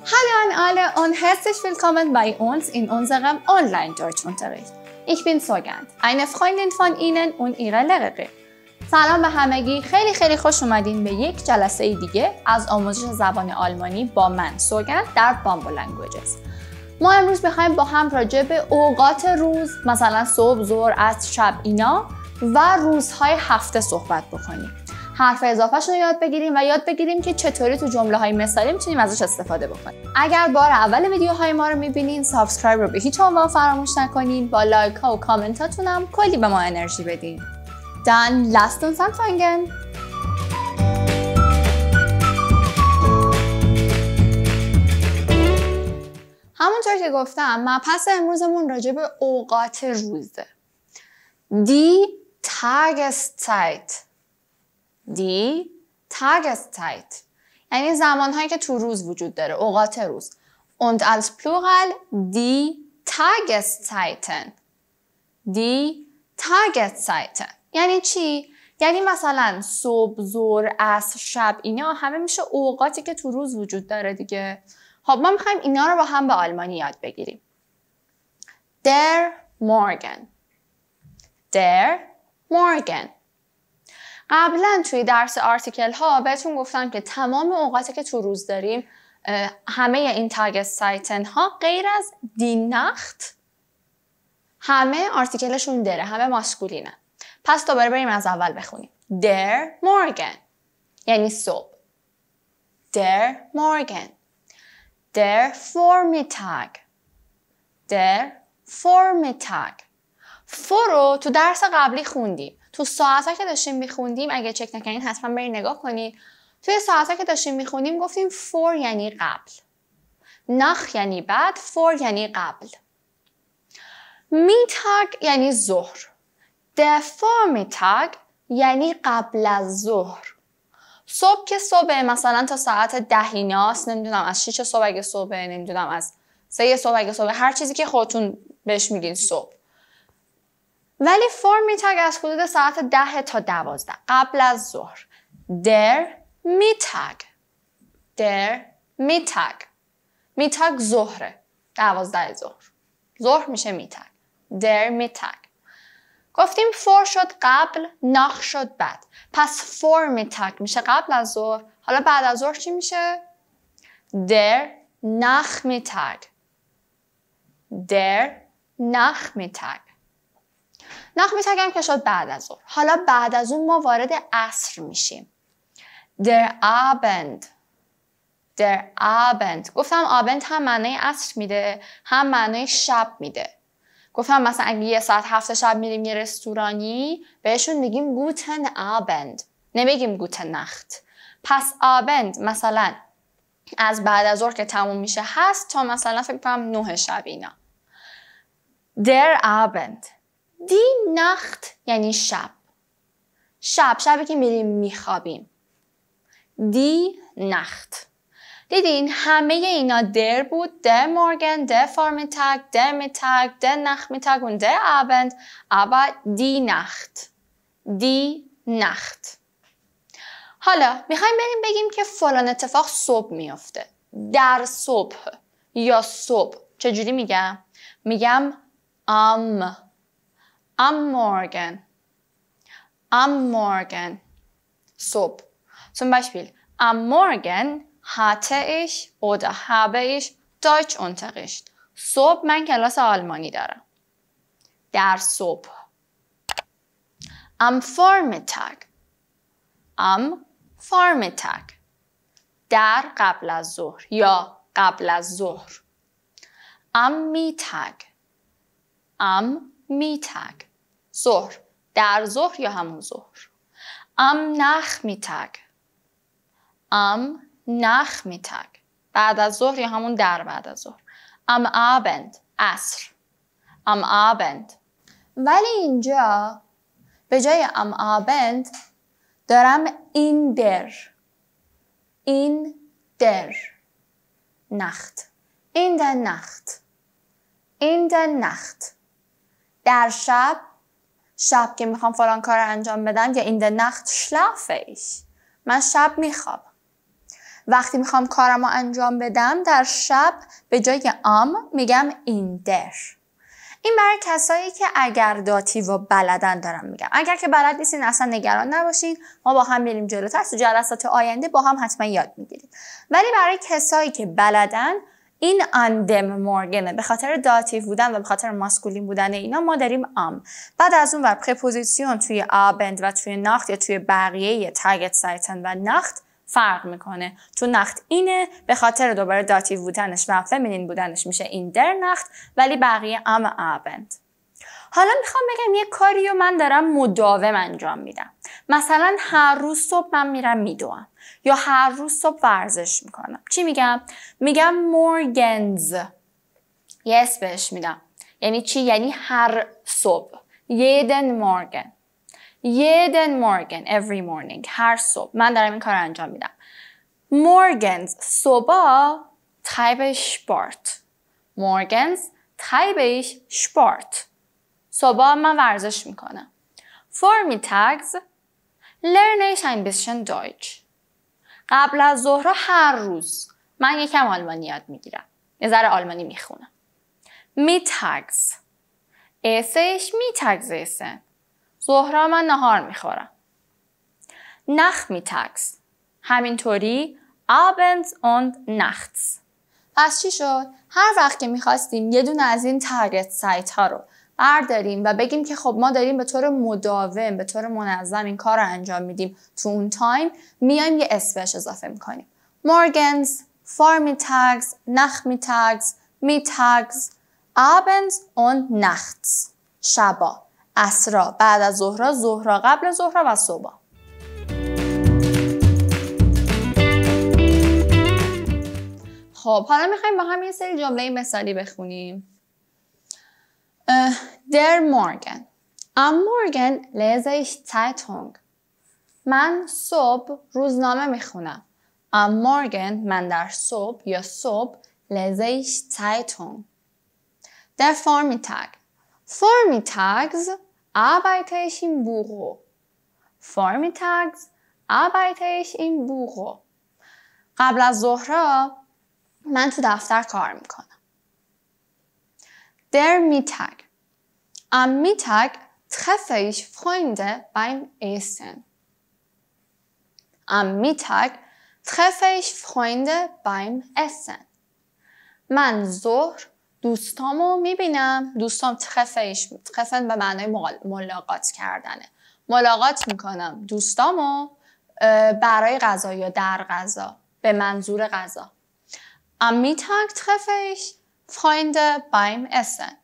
Hallo an alle und herzlich willkommen bei uns in unserem Online-Deutschunterricht. Ich bin Sogand, eine Freundin von Ihnen und Ihrer Lehrerin. سلام به همگی خیلی خیلی خوش اومدین به یک جلسه دیگه از آموزش زبان آلمانی با من سوگن در بامبو لنگویجز ما امروز میخوایم با هم راجع به اوقات روز مثلا صبح، زور از شب اینا و روزهای هفته صحبت بکنیم حرف اضافهشون رو یاد بگیریم و یاد بگیریم که چطوری تو جمله های مثالی میتونیم ازش استفاده بکنیم اگر بار اول ویدیوهای ما رو میبینین سابسکرایب رو به هیچ عنوان فراموش نکنید با لایک ها و کامنتاتون هم کلی به ما انرژی بدین دان لاستون uns همونطور که گفتم مبحث امروزمون راجع به اوقات روزه دی Tageszeit Die Tageszeit. یعنی هایی که تو روز وجود داره اوقات روز und als Plural die دی die Tageszeiten یعنی چی یعنی مثلا صبح زور, عصر شب اینا همه میشه اوقاتی که تو روز وجود داره دیگه خب ما میخوایم اینا رو با هم به آلمانی یاد بگیریم در Morgen. در Morgen. قبلا توی درس آرتیکل ها بهتون گفتم که تمام اوقاتی که تو روز داریم همه این تگ سایتن ها غیر از دینخت همه آرتیکلشون دره همه ماسکولینه پس دوباره بریم از اول بخونیم در مورگن یعنی صبح در مورگن در فورمیتاگ در فورمیتاگ رو تو درس قبلی خوندیم تو ساعتها که داشتیم میخوندیم اگه چک نکنین حتما بری نگاه کنی توی ساعتها که داشتیم میخوندیم گفتیم فور یعنی قبل نخ یعنی بعد فور یعنی قبل میتاگ یعنی ظهر دفا میتاگ یعنی قبل از ظهر صبح که صبح مثلا تا ساعت ده هست نمیدونم از 6 صبح اگه صبح نمیدونم از سه صبح اگه صبح هر چیزی که خودتون بهش میگین صبح ولی فرم میتگ از حدود ساعت ده تا دوازده. قبل از ظهر در میتگ در میتگ میتگ ظهره دوازده ظهر ظهر میشه میتگ در میتگ گفتیم فور شد قبل ناخ شد بعد پس فور میتگ میشه قبل از ظهر حالا بعد از ظهر چی میشه در نخ میتگ در نخ میتگ می تگم که شد بعد از حالا بعد از اون ما وارد عصر میشیم در آبند در آبند گفتم آبند هم معنی عصر میده هم معنی شب میده گفتم مثلا اگه یه ساعت هفت شب میریم یه رستورانی بهشون میگیم گوتن آبند نمیگیم گوتن نخت پس آبند مثلا از بعد از ظهر که تموم میشه هست تا مثلا فکر کنم نه شب اینا در آبند دی نخت یعنی شب شب شبی که میریم میخوابیم دی نخت دیدین همه اینا در بود د مورگن در فرمیتگ در میتگ د نخت و د ابند او دی نخت دی نخت حالا میخوایم بریم بگیم که فلان اتفاق صبح میافته در صبح یا صبح چجوری میگم؟ میگم ام I'm Morgan. I'm Morgan. Sub. Zum Beispiel, am Morgen hatte ich oder habe ich Deutschunterricht. Sub, mein Kelas Almani dara. Der Sub. Am Vormittag. Am Vormittag. Der قبل از ظهر یا قبل Am Mittag. Am Mittag. ظهر در ظهر یا همون ظهر ام نخ میتگ ام نخ میتگ بعد از ظهر یا همون در بعد از ظهر ام آبند عصر ام آبند ولی اینجا به جای ام آبند دارم این در این در نخت این در نخت این در نخت در شب شب که میخوام فلان کار انجام بدم یا این نخت شلافه من شب میخوام وقتی میخوام کارم رو انجام بدم در شب به جای آم میگم این در این برای کسایی که اگر داتی و بلدن دارم میگم اگر که بلد نیستین اصلا نگران نباشین ما با هم میریم جلوتر تو جلسات آینده با هم حتما یاد میگیریم ولی برای کسایی که بلدن این اندم مورگنه به خاطر داتیو بودن و به خاطر ماسکولین بودن اینا ما داریم ام بعد از اون و پرپوزیسیون توی آبند و توی نخت یا توی بقیه تاگت سایتن و نخت فرق میکنه تو نخت اینه به خاطر دوباره داتیو بودنش و فمینین بودنش میشه این در نخت ولی بقیه ام آبند حالا میخوام بگم یه کاری رو من دارم مداوم انجام میدم مثلا هر روز صبح من میرم میدوم یا هر روز صبح ورزش میکنم چی میگم میگم مورگنز یه yes بهش میدم یعنی چی یعنی هر صبح دن مورگن دن مورگن every morning هر صبح من دارم این کار انجام میدم مورگنز صبح تایبش شپارت مورگنز تایبش شپارت صبح من ورزش میکنم می تگز لرنش بیشن دویچ قبل از ظهر هر روز من یکم آلمانی یاد میگیرم یه ذره آلمانی میخونم می تگز اسش می تگز ظهرا من نهار میخورم نخ می تگز همینطوری abends und nachts پس چی شد؟ هر وقت که میخواستیم یه دونه از این تارگت سایت ها رو داریم و بگیم که خب ما داریم به طور مداوم به طور منظم این کار رو انجام میدیم تو اون تایم میایم یه اسمش اضافه میکنیم مورگنز فارمی تگز نخمی تگز می تگز آبنز اون نخت شبا اسرا بعد از ظهرا ظهرا قبل ظهرا و صبح خب حالا میخوایم با هم یه سری جمله مثالی بخونیم Der Morgen. Am Morgen lese ich Zeitung. من صبح روزنامه میخونم. Am Morgen من در صبح یا صبح lese ich Zeitung. Der Vormittag. Vormittags arbeite ich im Büro. Vormittags arbeite ich im Büro. قبل از ظهر من تو دفتر کار میکنم. Der Mittag. Am Mittag treffe ich Freunde beim Essen. Am Mittag treffe ich Freunde beim Essen. من ظهر دوستامو میبینم دوستام ترفش ترفن به معنای ملاقات کردنه ملاقات میکنم دوستامو برای غذا یا در غذا به منظور غذا Am Mittag treffe ich Freunde beim Essen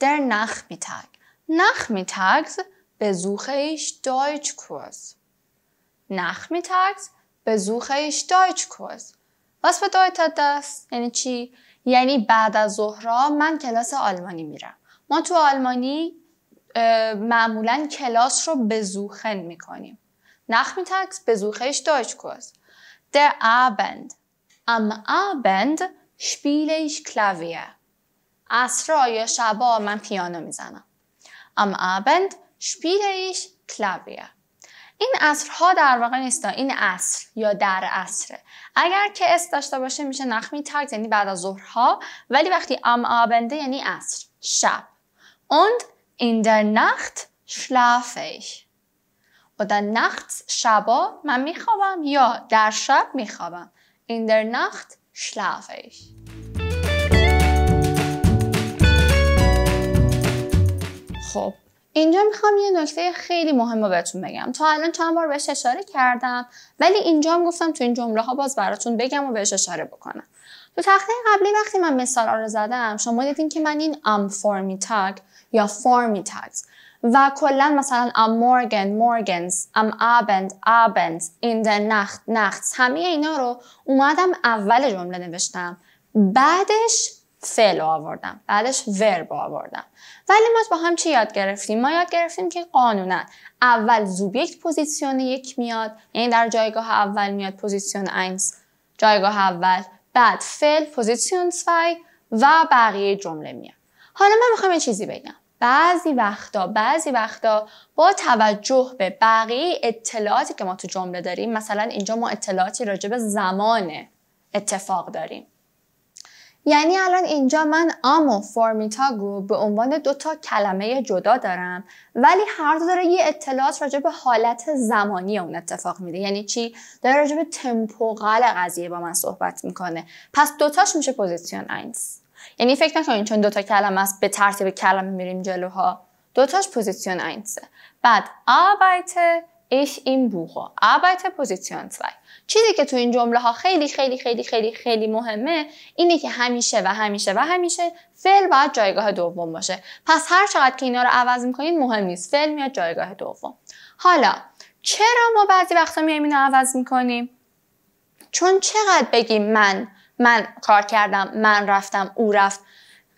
der Nachmittag. Nachmittags besuche ich Deutschkurs. Nachmittags besuche ich Deutschkurs. Was bedeutet das? یعنی چی؟ یعنی بعد از ظهرا من کلاس آلمانی میرم. ما تو آلمانی معمولا کلاس رو بزوخن میکنیم. Nachmittags besuche ich Deutschkurs. Der Abend. Am Abend spiele ich Klavier. اصرا یا شبا من پیانو میزنم ام ابند شپیل ایش کلاویه این اصرها در واقع نیست این اصر یا در اصره اگر که اس داشته باشه میشه نخمی ترک یعنی بعد از ظهرها ولی وقتی ام آبنده یعنی اصر شب این در نخت Nacht schlafe ich در نخت شبا من میخوابم یا در شب میخوابم این در نخت شلافه ایش خب اینجا میخوام یه نکته خیلی مهم رو بهتون بگم تا الان چند بار بهش اشاره کردم ولی اینجا هم گفتم تو این جمله ها باز براتون بگم و بهش اشاره بکنم تو تخته قبلی وقتی من مثال رو زدم شما دیدین که من این ام me tag یا me tags و کلا مثلا ام مورگن مورگنز ام ابند ابند این نخت نخت همه اینا رو اومدم اول جمله نوشتم بعدش فعل آوردم بعدش ورب آوردم ولی ما با هم چی یاد گرفتیم ما یاد گرفتیم که قانونا اول زوبیکت پوزیسیون یک میاد یعنی در جایگاه اول میاد پوزیسیون اینس جایگاه اول بعد فعل پوزیسیون 2 و بقیه جمله میاد حالا من میخوام یه چیزی بگم بعضی وقتا بعضی وقتا با توجه به بقیه اطلاعاتی که ما تو جمله داریم مثلا اینجا ما اطلاعاتی راجع به زمان اتفاق داریم یعنی الان اینجا من آم و فورمیتاگ به عنوان دوتا کلمه جدا دارم ولی هر دو داره یه اطلاعات راجع به حالت زمانی اون اتفاق میده یعنی چی داره راجع به تمپو قل قضیه با من صحبت میکنه پس دوتاش میشه پوزیسیون اینس یعنی فکر نکنین چون دوتا کلمه است به ترتیب کلمه میریم جلوها دوتاش پوزیسیون اینسه بعد آبایته ich این بخو، arbeite position 2 چیزی که تو این جمله ها خیلی خیلی خیلی خیلی خیلی مهمه اینه که همیشه و همیشه و همیشه فعل باید جایگاه دوم باشه پس هر چقدر که اینا رو عوض میکنید مهم نیست فعل میاد جایگاه دوم حالا چرا ما بعضی وقتا میایم اینو عوض میکنیم چون چقدر بگیم من من کار کردم من رفتم او رفت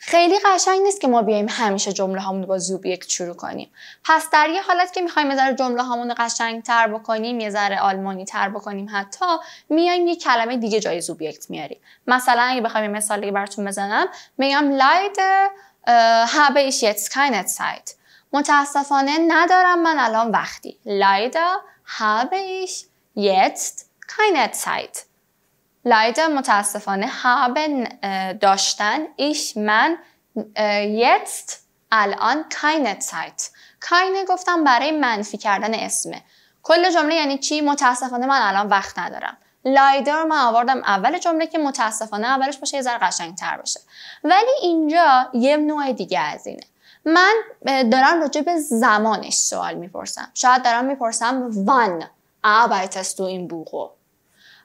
خیلی قشنگ نیست که ما بیایم همیشه جمله هامون با زوبیکت شروع کنیم پس در یه حالت که میخوایم یه ذره جمله هامون رو قشنگ تر بکنیم یه ذره آلمانی تر بکنیم حتی میایم یه کلمه دیگه جای زوبیکت میاریم مثلا اگه بخوایم یه مثالی براتون بزنم میگم لاید habe ایش jetzt keine متاسفانه ندارم من الان وقتی لاید habe ایش jetzt کاینت سایت. leider متاسفانه haben داشتن ich من jetzt الان keine Zeit keine گفتم برای منفی کردن اسمه کل جمله یعنی چی متاسفانه من الان وقت ندارم لایدر من آوردم اول جمله که متاسفانه اولش باشه یه ذره تر باشه ولی اینجا یه نوع دیگه از اینه من دارم راجع به زمانش سوال میپرسم شاید دارم میپرسم ون arbeitest du این بوغو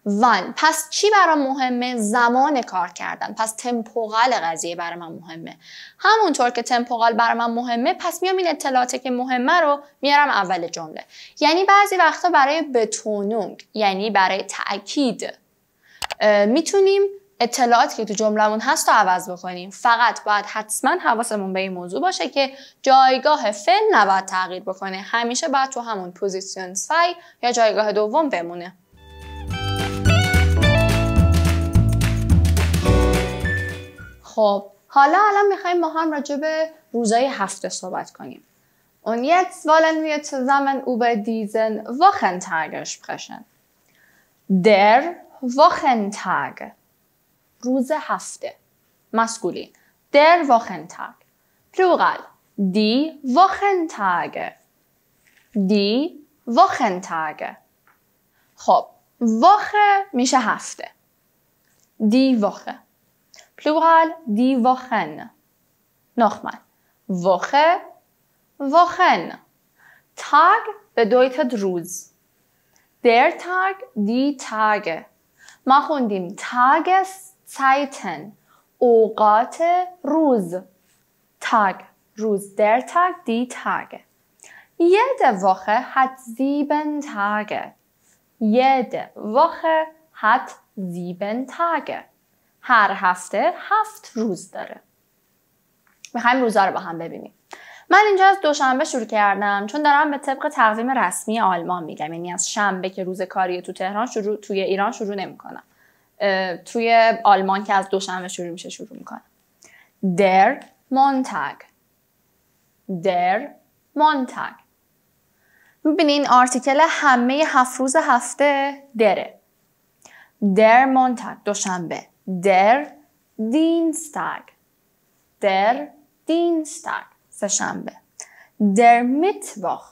وان پس چی برام مهمه زمان کار کردن پس تمپوغال قضیه برای من مهمه همونطور که تمپوغال برای من مهمه پس میام این اطلاعاتی که مهمه رو میارم اول جمله یعنی بعضی وقتا برای بتونونگ یعنی برای تاکید میتونیم اطلاعاتی که تو جملمون هست رو عوض بکنیم فقط باید حتما حواسمون به این موضوع باشه که جایگاه فعل نباید تغییر بکنه همیشه باید تو همون پوزیشن سای یا جایگاه دوم بمونه خب حالا الان میخوایم ما هم راجع به روزای هفته صحبت کنیم. اون jetzt والن wir zusammen über diesen Wochentag sprechen. Der Wochentag. روز هفته. مسکولین. در Wochentag. Plural. دی Wochentage. دی وخنتاگ خب وخه میشه هفته دی وخه Plural die Wochen. Nochmal. Woche, Wochen. Tag bedeutet Ruz. Der Tag, die Tage. ما خوندیم Tageszeiten. اوقات روز. Tag. روز. Der Tag, die Tage. Jede Woche hat sieben Tage. Jede Woche hat sieben Tage. هر هفته هفت روز داره میخوایم روزا رو با هم ببینیم من اینجا از دوشنبه شروع کردم چون دارم به طبق تقویم رسمی آلمان میگم یعنی از شنبه که روز کاری تو تهران شروع توی ایران شروع نمیکنم توی آلمان که از دوشنبه شروع میشه شروع میکنم در مونتاگ در مونتاگ میبینین آرتیکل همه هفت روز هفته دره در مونتاگ دوشنبه در دینستاگ در دینستاگ سهشنبه در میتوخ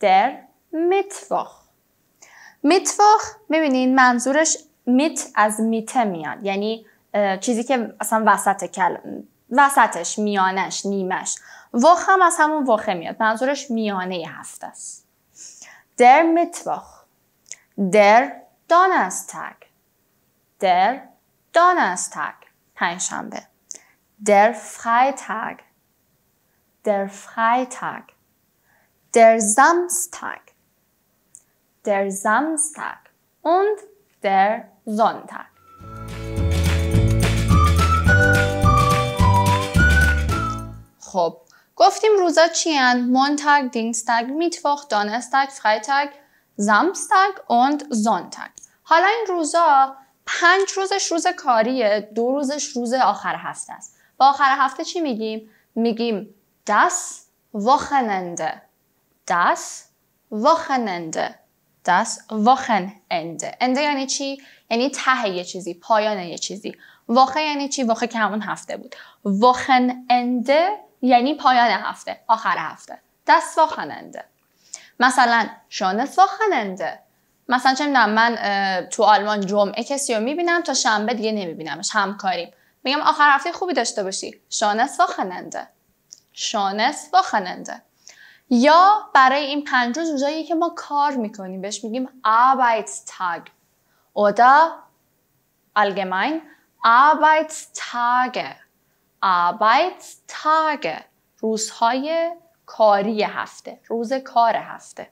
در میتوخ میتوخ میبینین منظورش میت از میته میاد یعنی چیزی که اصلا وسط کل... وسطش میانش نیمش وخ هم از همون وخه میاد منظورش میانه هفته است در میتوخ در دانستگ در Donnerstag پنجشنبه Der Freitag Der Freitag Der Samstag Der Samstag und der Sonntag خب گفتیم روزا چی هن؟ مونتاگ، دینستاگ، میتوخ، دانستاگ، فریتاگ، زمستاگ و زونتاگ. حالا این روزا پنج روزش روز کاریه دو روزش روز آخر هفته است با آخر هفته چی میگیم؟ میگیم دس وخننده دس وخننده دس واخن انده انده یعنی چی؟ یعنی ته یه چیزی پایان یه چیزی واخه یعنی چی؟ واخه که همون هفته بود واخن انده یعنی پایان هفته آخر هفته دست واخننده مثلا شانس واخننده مثلا چه میدونم من تو آلمان جمعه کسی رو میبینم تا شنبه دیگه نمیبینمش همکاریم میگم آخر هفته خوبی داشته باشی شانس واخننده شانس واخننده یا برای این پنج روز روزایی که ما کار میکنیم بهش میگیم الگمین. oder allgemein Arbeitstage Arbeitstage روزهای کاری هفته روز کار هفته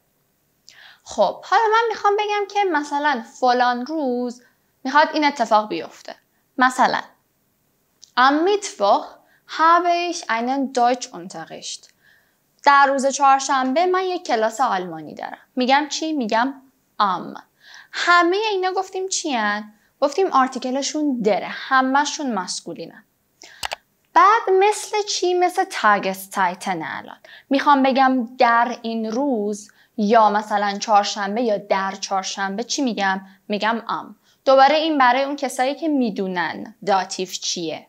خب حالا من میخوام بگم که مثلا فلان روز میخواد این اتفاق بیفته مثلا am Mittwoch habe ich einen Deutschunterricht در روز چهارشنبه من یک کلاس آلمانی دارم میگم چی میگم am همه اینا گفتیم چی هن؟ گفتیم آرتیکلشون دره همهشون مسئولینن بعد مثل چی مثل تاگس تایتن الان میخوام بگم در این روز یا مثلا چهارشنبه یا در چهارشنبه چی میگم میگم ام دوباره این برای اون کسایی که میدونن داتیف چیه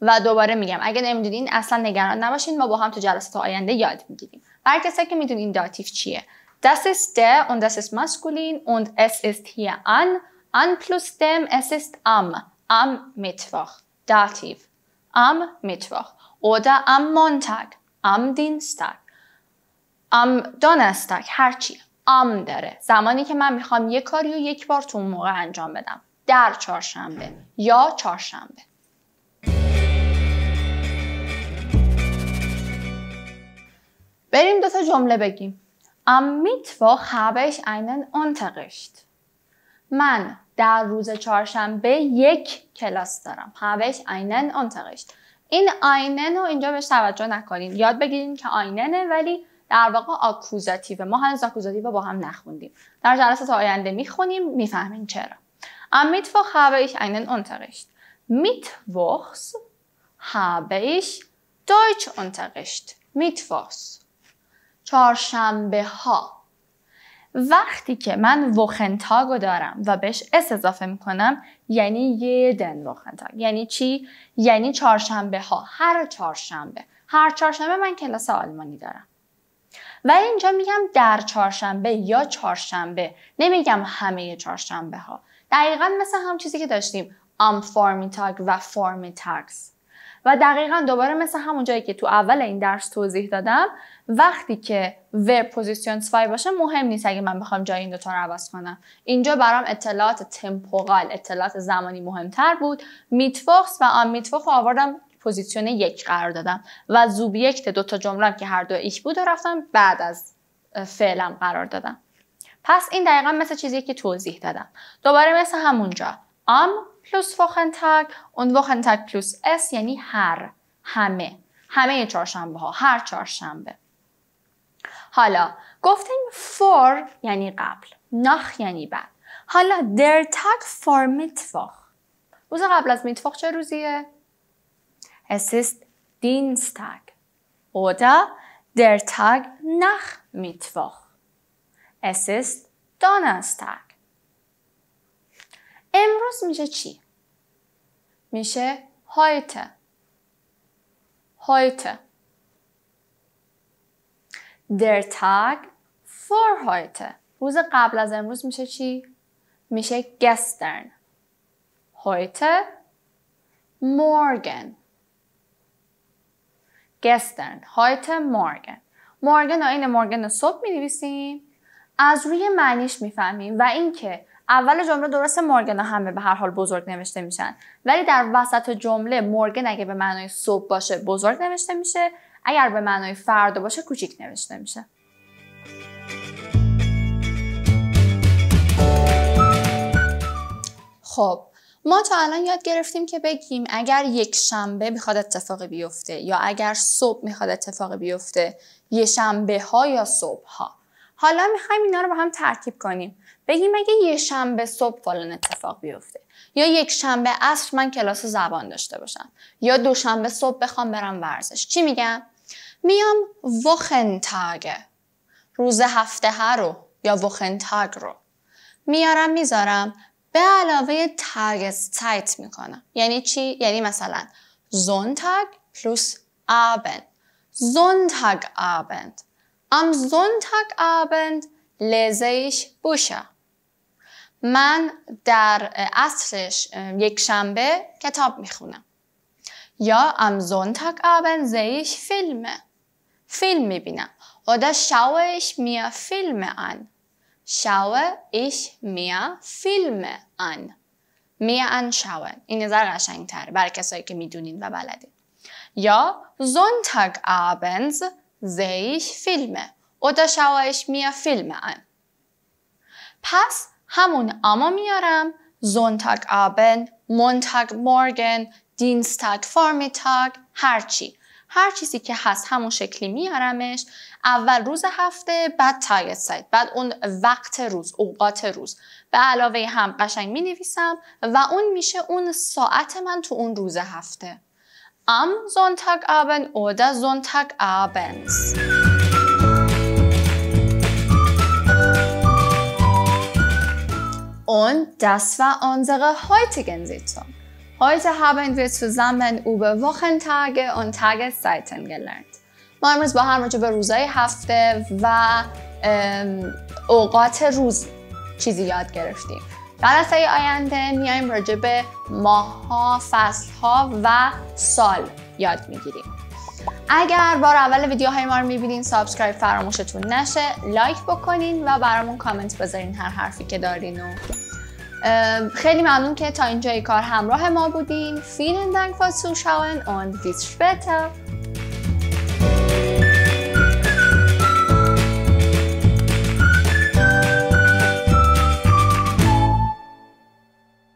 و دوباره میگم اگه نمیدونین اصلا نگران نباشین ما با هم تو جلسات آینده یاد میگیریم برای کسایی که میدونین داتیف چیه Das ist der und das ist maskulin und es ist hier an. An plus dem, es ist am. Am Mittwoch. Dativ. Am Mittwoch. Oder am Montag. Am Dienstag. ام دانستک هرچی ام داره زمانی که من میخوام یه کاری رو یک بار تو اون موقع انجام بدم در چهارشنبه یا چهارشنبه بریم دو تا جمله بگیم ام میتوا خبش اینن انتقشت من در روز چهارشنبه یک کلاس دارم هوش اینن انتقشت این آینن رو اینجا به توجه نکنین یاد بگیرین که آیننه ولی در واقع آکوزاتیو ما هنوز آکوزاتیو با هم نخوندیم در جلسات آینده میخونیم میفهمین چرا Am اینن habe میت einen هابه Mittwochs دویچ چهارشنبه ها وقتی که من وخنتاگو دارم و بهش اس اضافه میکنم یعنی یه دن وخنتاگ یعنی چی؟ یعنی چهارشنبه ها هر چهارشنبه هر چهارشنبه من کلاس آلمانی دارم ولی اینجا میگم در چهارشنبه یا چهارشنبه نمیگم همه چهارشنبه ها دقیقا مثل هم چیزی که داشتیم می تاگ و تاگز و دقیقا دوباره مثل همون جایی که تو اول این درس توضیح دادم وقتی که ور پوزیشن 2 باشه مهم نیست اگه من بخوام جای این دوتا رو عوض کنم اینجا برام اطلاعات تمپورال اطلاعات زمانی مهمتر بود میتفوکس و آن میتفوکس آوردم پوزیشن یک قرار دادم و زوبیکت دوتا جمله که هر دو ایک بود رفتم بعد از فعلا قرار دادم پس این دقیقا مثل چیزی که توضیح دادم دوباره مثل همونجا ام پلوس تگ، اون وخنتگ پلوس اس یعنی هر همه همه چهارشنبه ها هر چهارشنبه حالا گفتیم فور یعنی قبل ناخ یعنی بعد حالا در تگ فور میتفاخ روز قبل از میتفاخ چه روزیه Es ist Dienstag oder der Tag nach Mittwoch. Es ist Donnerstag. امروز میشه چی؟ میشه heute. Heute. Der Tag vor heute. روز قبل از امروز میشه چی؟ میشه gestern. Heute morgen. gestern heute morgen morgen آین مورگن صبح می نویسیم از روی معنیش میفهمیم و اینکه اول جمله درست مورگن ها همه به هر حال بزرگ نوشته میشن ولی در وسط جمله مورگن اگه به معنای صبح باشه بزرگ نوشته میشه اگر به معنای فردا باشه کوچیک نوشته میشه خب ما تا الان یاد گرفتیم که بگیم اگر یک شنبه میخواد اتفاق بیفته یا اگر صبح میخواد اتفاق بیفته یه شنبه ها یا صبح ها حالا میخوایم اینا رو با هم ترکیب کنیم بگیم اگه یه شنبه صبح فلان اتفاق بیفته یا یک شنبه عصر من کلاس زبان داشته باشم یا دوشنبه صبح بخوام برم ورزش چی میگم میام وخنتاگ روز هفته ها رو یا وخنتاگ رو میارم میذارم به علاوه تاگز تایت میکنم یعنی چی؟ یعنی مثلا زونتاگ پلوس آبند زونتاگ آبند ام زونتاگ آبند ایش بوشه من در اصرش یک شنبه کتاب میخونم یا ام زونتاگ آبند زیش فیلمه فیلم میبینم oder schaue ich mir فیلمه an شاوه ایش میا فیلم ان میا ان شاوه این نظر قشنگ تر برای کسایی که میدونین و بلدین یا زونتگ آبنز زیش فیلمه او دا شاوه ایش میا فیلم ان پس همون اما میارم زونتگ آبن منتگ مورگن دینستگ فارمیتگ هرچی هر چیزی که هست همون شکلی میارمش اول روز هفته بعد تایت سایت بعد اون وقت روز اوقات روز به علاوه هم قشنگ می نویسم و اون میشه اون ساعت من تو اون روز هفته am Sonntagabend oder Sonntagabends Und das war unsere heutige Sitzung. Heute haben wir zusammen über Wochentage ما امروز با هم درباره به روزهای هفته و اوقات روز چیزی یاد گرفتیم. جلسه آینده میایم ماه به فصل ها و سال یاد میگیریم. اگر بار اول ویدیوهای ما رو میبینین سابسکرایب فراموشتون نشه لایک بکنین و برامون کامنت بذارین هر حرفی که دارین و خیلی ممنون که تا اینجای کار همراه ما بودین فیلن دنگ سو شاون آن دیش